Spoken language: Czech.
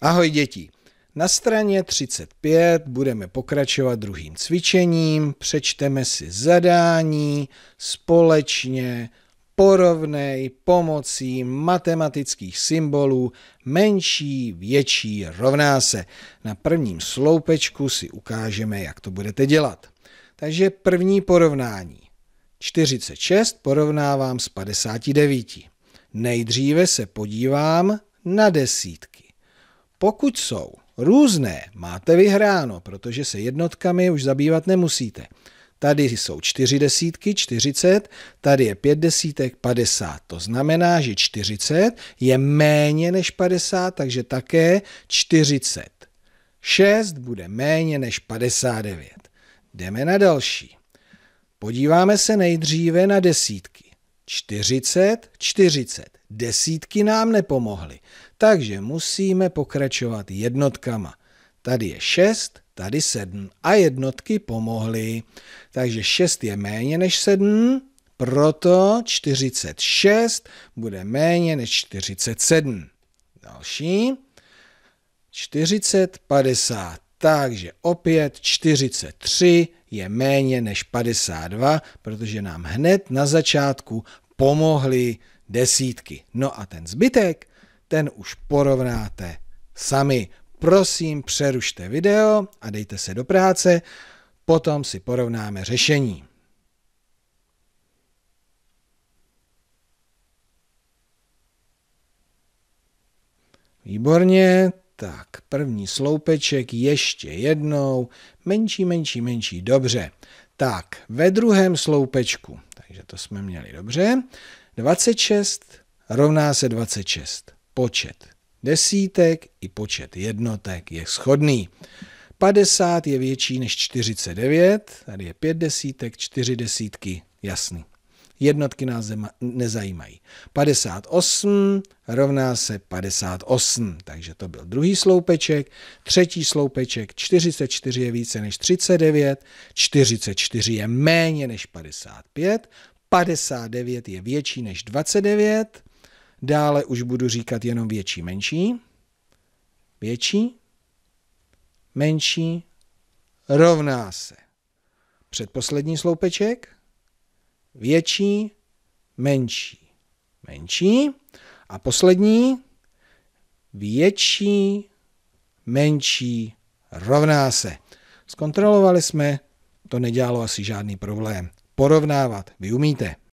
Ahoj děti! Na straně 35 budeme pokračovat druhým cvičením, přečteme si zadání společně, porovnej pomocí matematických symbolů menší, větší rovná se. Na prvním sloupečku si ukážeme, jak to budete dělat. Takže první porovnání. 46 porovnávám s 59. Nejdříve se podívám na desítky. Pokud jsou různé, máte vyhráno, protože se jednotkami už zabývat nemusíte. Tady jsou čtyři desítky, 40, tady je pět desítek, 50. To znamená, že 40 je méně než 50, takže také čtyřicet. Šest bude méně než 59. Jdeme na další. Podíváme se nejdříve na desítky. 40, 40. Desítky nám nepomohly, takže musíme pokračovat jednotkama. Tady je 6, tady 7 a jednotky pomohly. Takže 6 je méně než 7, proto 46 bude méně než 47. Další. 40, 50. Takže opět 43 je méně než 52, protože nám hned na začátku pomohly desítky. No a ten zbytek, ten už porovnáte sami. Prosím, přerušte video a dejte se do práce, potom si porovnáme řešení. Výborně, tak první sloupeček ještě jednou, menší, menší, menší, dobře. Tak, ve druhém sloupečku takže to jsme měli dobře. 26 rovná se 26. Počet desítek i počet jednotek je schodný. 50 je větší než 49, tady je 5 desítek, 4 desítky, jasný jednotky nás nezajímají. 58 rovná se 58, takže to byl druhý sloupeček. Třetí sloupeček 44 je více než 39, 44 je méně než 55, 59 je větší než 29, dále už budu říkat jenom větší, menší, větší, menší, rovná se. Předposlední sloupeček větší, menší, menší. A poslední, větší, menší, rovná se. Zkontrolovali jsme, to nedělalo asi žádný problém. Porovnávat vy umíte.